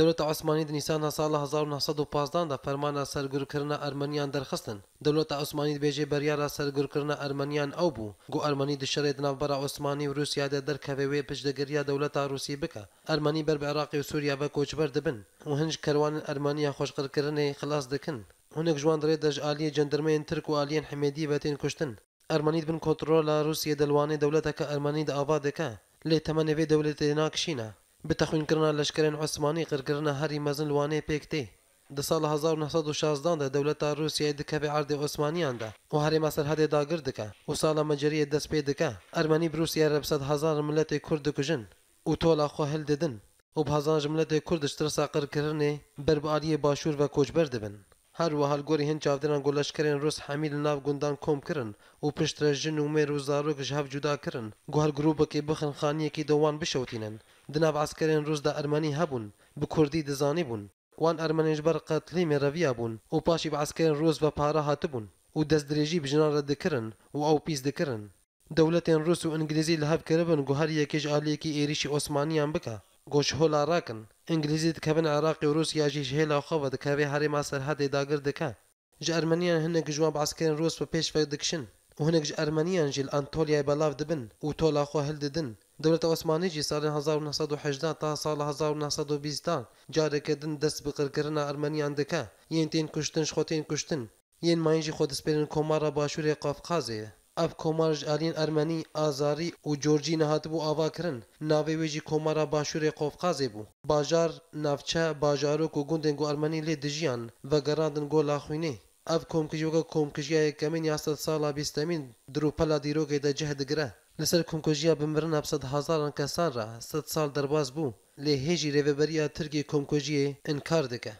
دولت عثماني د نیسان سال 1915 د فرمان را سرګرکرنا ارمنیان درخستن دولت عثماني د بیجه بریا را سرګرکرنا ارمنیان او بو گو ارمنی د شری د نوبر عثماني روسیا د درکوي وی پجدګریا دولت روسی بکا ارمنی بر عراق او سوریه به کوچبر دبن وهنج کروان ارمنیا خوشقرکرنه خلاص دکن هناك جوان درې د جالي جندرمین ترک او الین حمیدی بتین کوشتن ارمنی بن کنټرول روسیه دلوانه دولت ک ارمنی د آباد ک له تمنوي دولت ناکشینه Bi texwînkirina leşkerên Esmanî qirkirina herî mezin li Wanê pêk tê. Di sala 1916 de dewleta Rûsyayê dikeve erdê Osmaniyan de û herêma serhedê dagir dike û sala meceriyê dest pê dike. Ermenî bi Rûsyaya repsed hezar milletê Kurd dikujin û tola xwe hil didin û bi hezar ji milletê Kurd ji tirsa qirkirinê berbialiyê başûr ve koçber dibin. هەروەها گۆری هەند چاودێنان گۆلەشکرێن ڕوس حەمی لە ناو گوندان کۆم کردن و پشترە ژن و مێر و زارۆکش هەف جوداکردن گوهر گرروپەکەی بخن خانیەکی دەوان بشەوتینن دناب ئاسکەرێن ڕوسدا ئەرمانی هەبوون بکوردی دەزانی بوون وان ئەرمەنیش بەر قەتلی مێڕەویە بوون و پاشی بە ئاسکەرێن ڕۆز بە پارە هاتبوون و دەست درێژی بژناڕە دەکردن و ئەو پیس دەکردن دەولەتێن ڕوس و ئەنگلیزی لە هەبکردبن گوهر یەکێش ئالیەکی ئێریشی ئۆسمانیان بکە گوش هولا راکن انگلیزی دکبن عراقی و روسی روسیا جیش هیلا خواب دکبه هری ماسر هدی داگر دکن جا ارمنیان هنک جواب عسکرین روس به پیش فرد دکشن و هنگ جا ارمنیان جیل انتولیا بلاف دبن و تولا خو هل ددن دولت عثمانی جی سال 1918 تا سال 1920 جاري كدن دست بقرقرنا ارمنيان دكا ينتين كشتن شخوتين كشتن ين ماينجي خود سبيرن كومارا باشوري قافقازيه Ev komarjariyên Ermenî, Azarî û Corcî nehatibû ava kirin. Navê wê jî komara Başûrê Qofqazê bû. Bajar, navçe, bajarok û gundên ku Ermenî lê dijiyan vegerandin gola xwînê. Ev komkijoka komkijiyayê kemên ya sed sala bîstemîn dirûpela dîrokê de cih digire. Li ser komkojiya bimirina sed hezaran kesan re sed sal derbas bû. Lê hêjî rêveberiya Tirkiyê komkojiyê inkar dike.